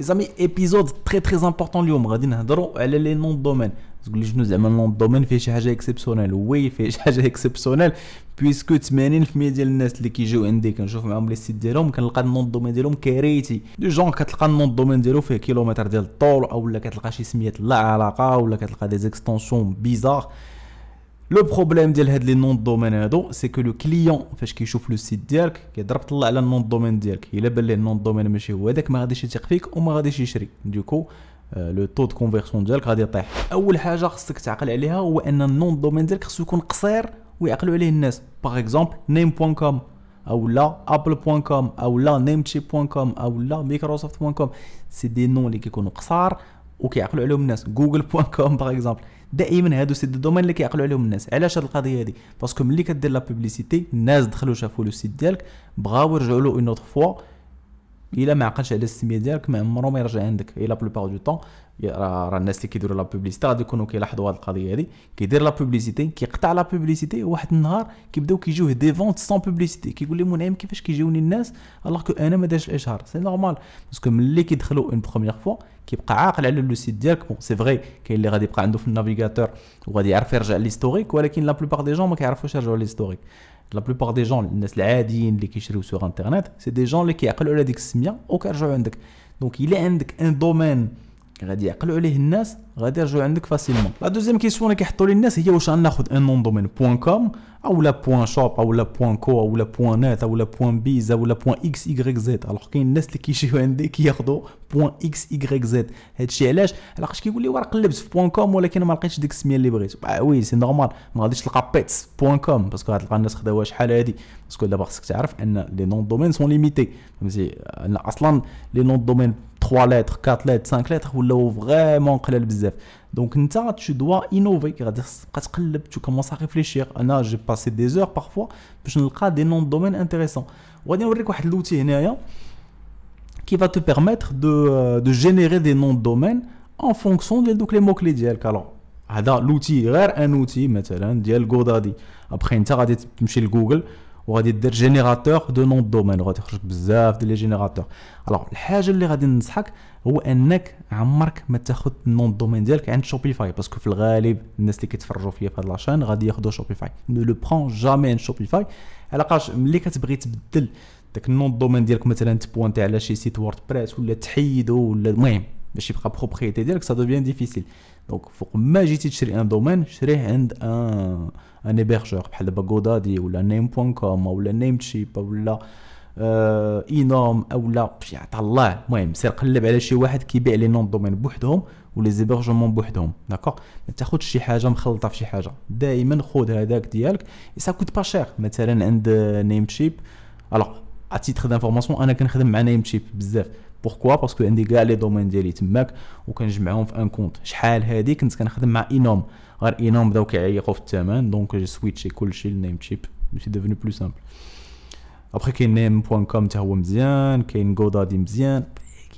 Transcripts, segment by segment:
لي زامي ايبيزود تري تري امبورطون اليوم غادي نهضروا على لي نون دومين تقول لي شنو زعما نون دومين فيه شي حاجه اكسبسيونيل وي فيه شي حاجه اكسبسيونيل بويسكو 80% ديال الناس اللي كيجيو عندي كنشوف معاهم لي سيت ديالهم كنلقى النون دومين ديالهم كريتي دو جون كتلقى النون دومين ديالو فيه كيلومتر ديال الطول اولا كتلقى شي سميات لا علاقه اولا كتلقى دي زيكستونسيون بيزار لو بروبليم ديال هاد لي نون دومين هادو سي كو لو كليون فاش كيشوف لو سيت ديالك كيضرب طلع على النون دومين ديالك الا بان ليه النون دومين ماشي هو هذاك ما غاديش يثق فيك وما غاديش يشري دوكو لو تو دو كونفيرسيون ديالك غادي يطيح اول حاجه خصك تعقل عليها هو ان النون دومين ديالك خصو يكون قصير ويعقلوا عليه الناس باغ اكزومبل نيم بوان كوم او لا ابل بوان كوم او لا نيم تشيب بوان كوم او لا مايكروسوفت بوان كوم سي دي نون اللي كيكونوا قصار وكيعقلوا عليهم الناس جوجل بوان كوم باغ اكزومبل دائما هادو سي دومين اللي كيعقلوا عليهم الناس علاش هاد القضيه هادي باسكو ملي كدير لا بوبليسيتي الناس دخلوا شافوا لو سيت ديالك بغاو يرجعوا له اون اوتر فوا الا ما عقلش على السميه ديالك ما عمره ما يرجع عندك الا بلوبار دو طون راه الناس اللي كيديروا لا بوبليسيتي غادي يكونوا كيلاحظوا هذه القضيه هذه كيدير لا بوبليسيتي كيقطع لا بوبليسيتي واحد النهار كيبداو كيجيوه دي فونت سون بوبليسيتي كيقول لي منعم كيفاش كيجيوني الناس الوغ كو انا ما دارش الاشهار سي نورمال باسكو ملي كيدخلوا اون بروميير فوا كيبقى عاقل على لو سيت ديالك بون سي فغي كاين اللي غادي يبقى عنده في النافيغاتور وغادي يعرف يرجع ليستوريك ولكن لا بلوبار دي جون ما كيعرفوش يرجعوا ليستوريك La plupart des gens, les gens qui sur Internet, c'est des gens qui ont على ديك ou qui ont Donc il y un domaine غادي يرجعوا عندك فاسيلمون لا دوزيام كيسيون اللي كيحطوا لي الناس هي واش غناخذ ان نون دومين بوان كوم او لا بوان شوب او لا بوان كو او لا بوان نت او لا بوان بيز لا بوان اكس ايغريك زد الوغ كاين الناس اللي كيجيو عندي كياخذوا بوان اكس ايغريك زد هادشي علاش علاش كيقول لي وراه قلبت في بوان كوم ولكن ما لقيتش ديك السميه اللي بغيت وي سي نورمال ما غاديش تلقى بيتس بوان كوم باسكو غتلقى الناس خداوها شحال هادي باسكو دابا خصك تعرف ان لي نون دومين سون ليميتي فهمتي اصلا لي نون دومين 3 لتر 4 لتر 5 لتر ولاو فريمون قلال بزاف Donc, دونك tu dois innover tu commences à réfléchir j'ai passé des heures parfois باش نلقى des noms de domaines intéressants وغادي نوريك واحد l'outil هنايا qui va te permettre de, euh, de générer des noms de domaines en fonction des donc les mots clés ديالك alors هذا لوتي غير un outil مثلا ديال Après, après انت غادي تمشي Google. وغادي دير جينيراتور دو نون دومين وغادي يخرج بزاف ديال لي جينيراتور الوغ الحاجه اللي غادي ننصحك هو انك عمرك ما تاخذ النون دومين ديالك عند شوبيفاي باسكو في الغالب الناس اللي كيتفرجوا فيا في هاد لاشين غادي ياخذوا شوبيفاي نو لو برون جامي عند شوبيفاي علاقاش ملي كتبغي تبدل داك النون دومين ديالك مثلا تبوانتي على شي سيت وورد بريس ولا تحيدو ولا المهم باش يبقى بروبريتي ديالك سا دوفيان ديفيسيل دونك فوق ما جيتي تشري ان دومين شريه عند ان ان هيبرجور بحال دابا غودادي ولا نيم بوان كوم ولا نيم تشيب ولا اه اينوم اولا يعطى الله المهم سير قلب على شي واحد كيبيع لي نون دومين بوحدهم ولي زيبرجمون بوحدهم داكوغ ما تاخذش شي حاجه مخلطه في شي حاجه دائما خذ هذاك ديالك سا كوت با شير مثلا عند نيم تشيب الوغ تيتخ دانفورماسيون انا كنخدم مع نيم تشيب بزاف بوركوا باسكو عندي كاع لي دومين ديالي تماك وكنجمعهم في ان كونت شحال هادي كنت كنخدم مع اينوم غير اينوم بداو كيعيقوا في الثمن دونك جو سويتشي كلشي لنيم تشيب سي ديفوني بلو سامبل ابخي كاين نيم بوان كوم حتى هو مزيان كاين دي مزيان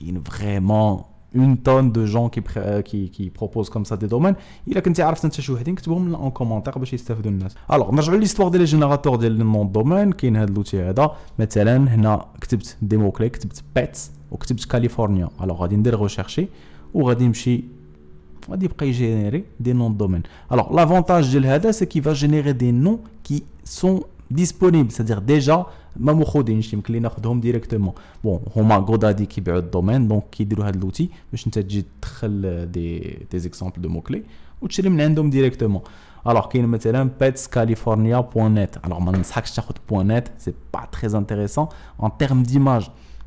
كاين فريمون اون طون دو جون كي كي كي بروبوز كوم سا دي دومين الا كنتي عرفت انت شي وحدين كتبهم لنا اون كومونتير باش يستافدوا الناس الوغ نرجعوا ليستوار ديال الجينيراتور ديال النون دومين كاين هاد لوتي هذا مثلا هنا كتبت ديمو كليك كتبت بيتس aux crédits californiens. Alors, on va en rechercher on va en train va générer des noms de domaine. Alors, l'avantage de l'IA, c'est qu'il va générer des noms qui sont disponibles, c'est-à-dire déjà mémorisés, donc les mots-clés nous directement. Bon, on a quand même qui veut domaine, donc qui dira de l'outil. Je vais juste te tirer des exemples de mots-clés. On tire des noms directement. Alors, qui nous mettons Pets California. Net. Alors, Madame Saccharot. Net, c'est pas très intéressant en termes d'image.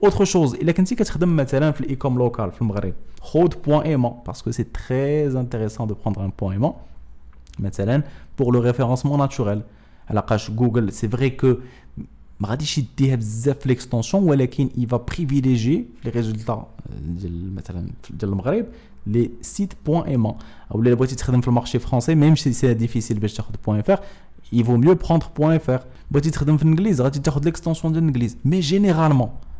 autre chose الا كنتي كتخدم مثلا في الايكوم لوكال في المغرب خود بوان ايما باسكو سي تري انتريسون دو بروندر ان بوان مثلا بور لو ريفيرونسمون ناتشوريل علاش جوجل سي فري كو ما غاديش يديها بزاف في ليكستونسيون ولكن il va بريفيليجي les لي ديال مثلا ديال المغرب لي il vaut mieux prendre .fr بغيتي تخدم في الانجليز غادي l'extension Mais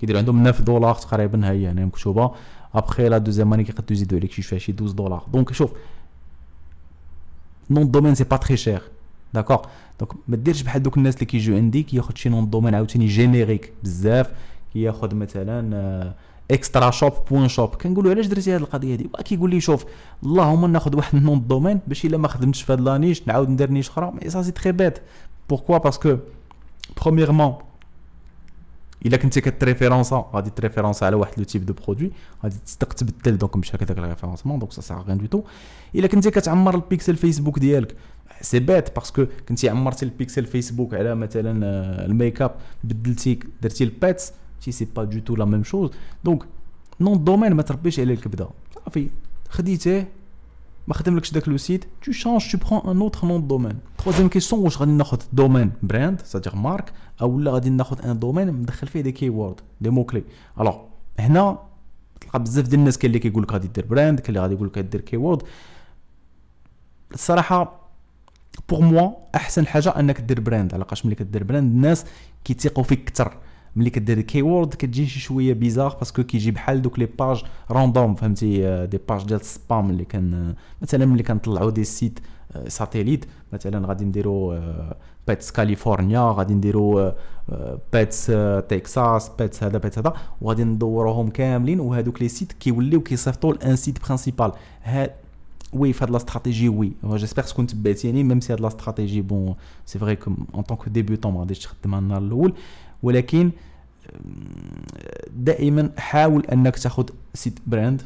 كيدير عندهم 9 دولار تقريبا ها هي يعني مكتوبه ابخي لا دوزيام اني كيقدو يزيدو عليك شي شويه شي 12 دولار دونك شوف نون دومين سي با تري شير داكوغ دونك ما ديرش بحال دوك الناس اللي كيجيو عندي كياخد شي نون دومين عاوتاني جينيريك بزاف كياخد مثلا اكسترا شوب بوين شوب كنقولو علاش درتي هاد القضيه هادي كيقول لي شوف اللهم ناخذ واحد النون دومين باش الا ما خدمتش في هاد لانيش نعاود ندير نيش اخرى مي سا سي تري بيت بوركوا باسكو بروميرمون الا كنتي كتريفيرونسا غادي تريفيرونسا على واحد لو تيب دو برودوي غادي تصدق تبدل دونك مشى هكذاك الريفيرونسمون دونك سا سا غان دو تو الا كنتي كتعمر البيكسل فيسبوك ديالك سي بيت باسكو كنتي عمرتي البيكسل فيسبوك على مثلا الميك اب بدلتي درتي الباتس تي سي با دو تو لا ميم شوز دونك نون دومين ما تربيش عليه الكبده صافي خديتيه ما خدملكش داك لو سيت تو شانج تو برون ان اوتر نون دومين تخوازيام كيسيون واش غادي ناخذ دومين براند ساتيغ مارك او لا غادي ناخذ ان دومين مدخل فيه دي كي وورد دي مو كلي الوغ هنا تلقى بزاف ديال الناس كاين اللي كيقول لك غادي دير براند كاين اللي غادي يقول لك دير كي وورد الصراحه بور موا احسن حاجه انك دير براند علاش ملي كدير براند الناس كيتيقوا فيك اكثر ملي كدير كي وورد كتجي شي شويه بيزار باسكو كيجي بحال دوك لي باج راندوم فهمتي دي آه، باج ديال السبام اللي كان آه، مثلا ملي كنطلعوا دي سيت ساتيليت آه، مثلا غادي نديرو باتس كاليفورنيا غادي نديرو باتس تكساس باتس هذا باتس هذا وغادي ندوروهم كاملين وهذوك لي سيت كيوليو كيصيفطوا لان سيت برينسيبال وي في هاد لاستراتيجي وي جيسبر تكون تبعتيني ميم سي هاد لاستراتيجي بون سي فري كوم ان طونك ديبيوتون ما غاديش تخدمها النهار الاول ولكن دائما حاول انك تاخذ سيت براند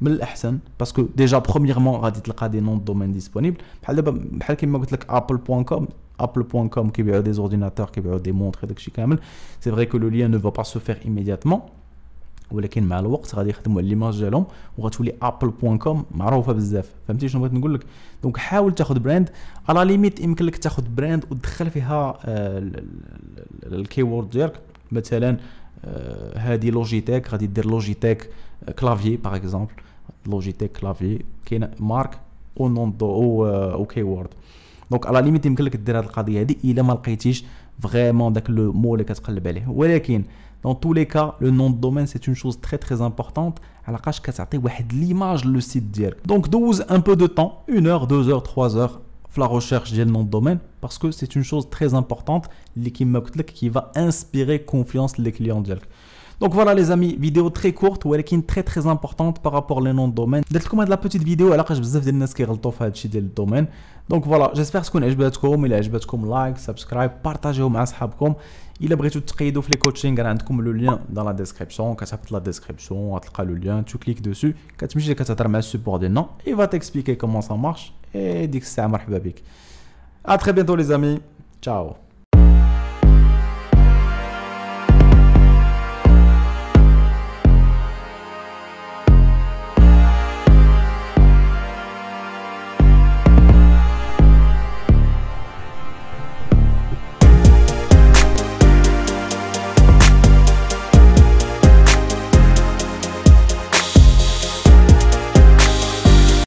من الاحسن باسكو ديجا بروميرمون غادي تلقى دي نون دومين ديسپونبل بحال دابا بحال كيما قلت لك ابل بوان كوم ابل بوان كوم كيبيعوا دي زورديناتور كيبيعوا دي مونتر داكشي كامل سي فري كو لو ليان نو فا با سو فير ايميدياتمون ولكن مع الوقت غادي يخدموا على ليماج ديالهم وغتولي ابل بوان كوم معروفه بزاف فهمتي شنو بغيت نقول لك دونك حاول تاخذ براند على ليميت يمكن لك تاخذ براند وتدخل فيها آه، le keyword dire mettant Hadi Logitech Hadi Dell Logitech clavier par exemple Logitech clavier qui est marque au nom de euh، au keyword donc à la limite de quelque des deux Hadi il est mal critiqué vraiment le quelque molécule belle. Welkin dans tous les cas le nom de domaine c'est une chose très très importante à la case l'image le site dire donc douze un peu de temps 1 heure 2 heures 3 heures la recherche des nom de domaine parce que c'est une chose très importante qui va inspirer confiance les clients donc voilà les amis, vidéo très courte ou très très importante par rapport les noms de domaine. D'être comme de la petite vidéo alors que je vous ai qui le le domaine. Donc voilà, j'espère que vous avez aimé, vous avez like, subscribe, partagez avec vos amis. Il a brétu très doux les coachings comme le lien dans la description كتحط la description à le lien tu cliques dessus support support noms noms il va t'expliquer comment ça marche اي ديك الساعه مرحبا بك ا تري بيانتو لي زامي تشاو